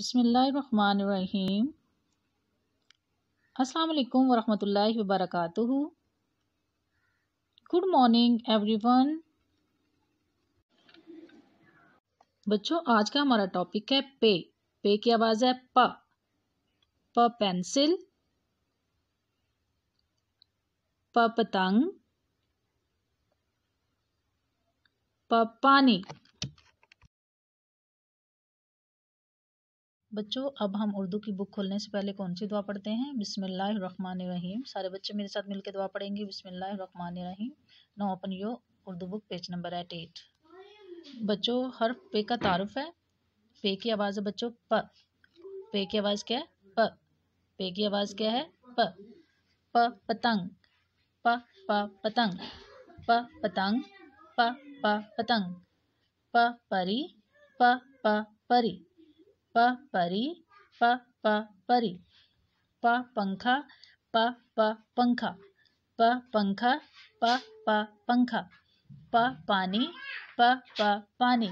बसमीम अस्सलाम वरहमतुल्लाहि वबरकातुहू गुड मॉर्निंग एवरीवन बच्चों आज का हमारा टॉपिक है पे पे की आवाज़ है प प पेंसिल प पतंग प पानी बच्चों अब हम उर्दू की बुक खोलने से पहले कौन सी दुआ पढ़ते हैं रहीम सारे बच्चे मेरे साथ मिलकर दुआ पढ़ेंगे Rahim now open your Urdu book page number eight eight बच्चों हर पे का तारफ़ है पे की आवाज़ है बच्चों प पे की आवाज़ क्या है प पे की आवाज़ क्या है प प पतंग प प पतंग प पतंग प प पतंग प परी प प परी प परी प प परी प पंखा प प पंखा प पंखा प प पंखा प पानी प प पानी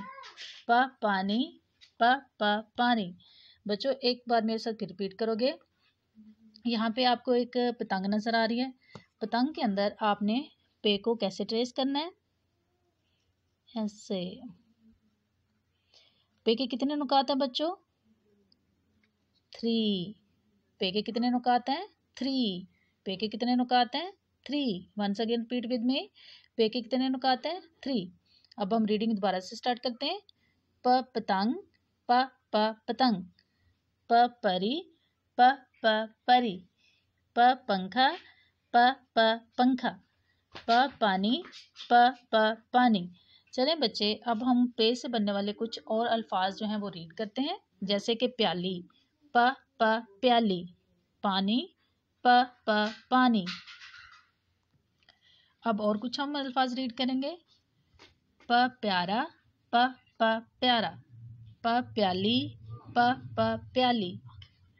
प पानी प प पानी बच्चों एक बार मेरे साथ रिपीट करोगे यहाँ पे आपको एक पतंग नज़र आ रही है पतंग के अंदर आपने पे को कैसे ट्रेस करना है ऐसे पे के कितने नुकात हैं बच्चों थ्री पे के कितने नुकात हैं थ्री पे के कितने नुकात हैं three once again repeat with me पे के कितने नुकात हैं थ्री अब हम रीडिंग दोबारा से स्टार्ट करते हैं प पतंग प प पतंग प परी प प परी प पंखा प प पंखा प पानी प प पानी चलें बच्चे अब हम पे से बनने वाले कुछ और अल्फाज जो हैं वो रीड करते हैं जैसे कि प्याली प प प्याली पानी प प पानी अब और कुछ हम अल्फाज रीड करेंगे प प्यारा प प प्यारा प प्याली प प प्याली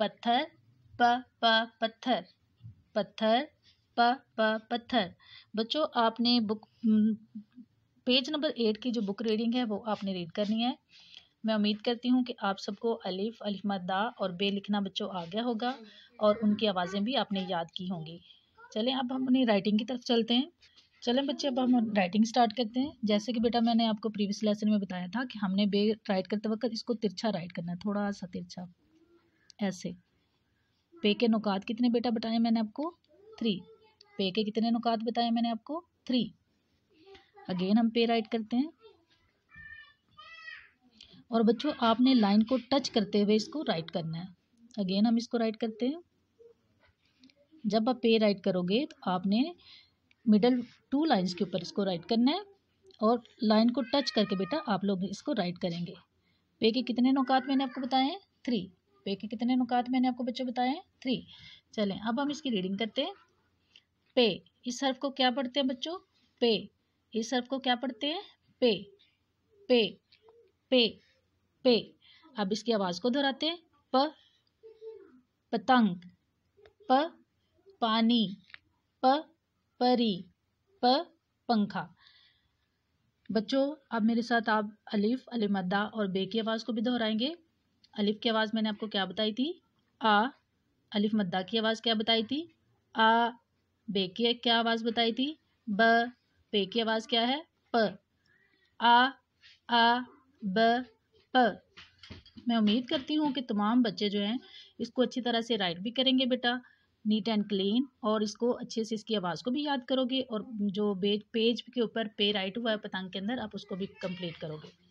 पत्थर प प पत्थर पत्थर प प पत्थर बच्चों आपने बुक पेज नंबर एट की जो बुक रीडिंग है वो आपने रीड करनी है मैं उम्मीद करती हूँ कि आप सबको अलिफ अलिफ दा और बे लिखना बच्चों आ गया होगा और उनकी आवाज़ें भी आपने याद की होंगी चलें अब हम अपनी राइटिंग की तरफ चलते हैं चलें बच्चे अब हम राइटिंग स्टार्ट करते हैं जैसे कि बेटा मैंने आपको प्रीवियस लेसन में बताया था कि हमने बे राइट करते वक्त इसको तिरछा राइट करना है थोड़ा सा तिरछा ऐसे पे के नुकात कितने बेटा बताए मैंने आपको थ्री पे के कितने नुकात बताए मैंने आपको थ्री अगेन हम पे राइट करते हैं और बच्चों आपने लाइन को टच करते हुए इसको राइट करना है अगेन हम इसको राइट करते हैं जब आप पे राइट करोगे तो आपने मिडल टू लाइंस के ऊपर इसको राइट करना है और लाइन को टच करके बेटा आप लोग इसको राइट करेंगे पे के कितने नुकात मैंने आपको बताए हैं थ्री पे के कितने नुकात मैंने आपको बच्चों बताए हैं थ्री चलें अब हम इसकी रीडिंग करते हैं पे इस हर्फ को क्या पढ़ते हैं बच्चों पे इस हर्फ को क्या पढ़ते हैं पे पे पे पे अब इसकी आवाज़ को दोहराते हैं प पतंग प पानी प परी प पंखा बच्चों अब मेरे साथ आप अलिफ अलिमद्दा और बे की आवाज़ को भी दोहराएंगे अलिफ की आवाज़ मैंने आपको क्या बताई थी आ अलिफ मद्दा की आवाज़ क्या बताई थी आ बे की क्या आवाज़ बताई थी ब पे की आवाज़ क्या है प आ आ ब पर मैं उम्मीद करती हूँ कि तमाम बच्चे जो हैं इसको अच्छी तरह से राइट भी करेंगे बेटा नीट एंड क्लीन और इसको अच्छे से इसकी आवाज़ को भी याद करोगे और जो पेज के ऊपर पे राइट हुआ है पतंग के अंदर आप उसको भी कंप्लीट करोगे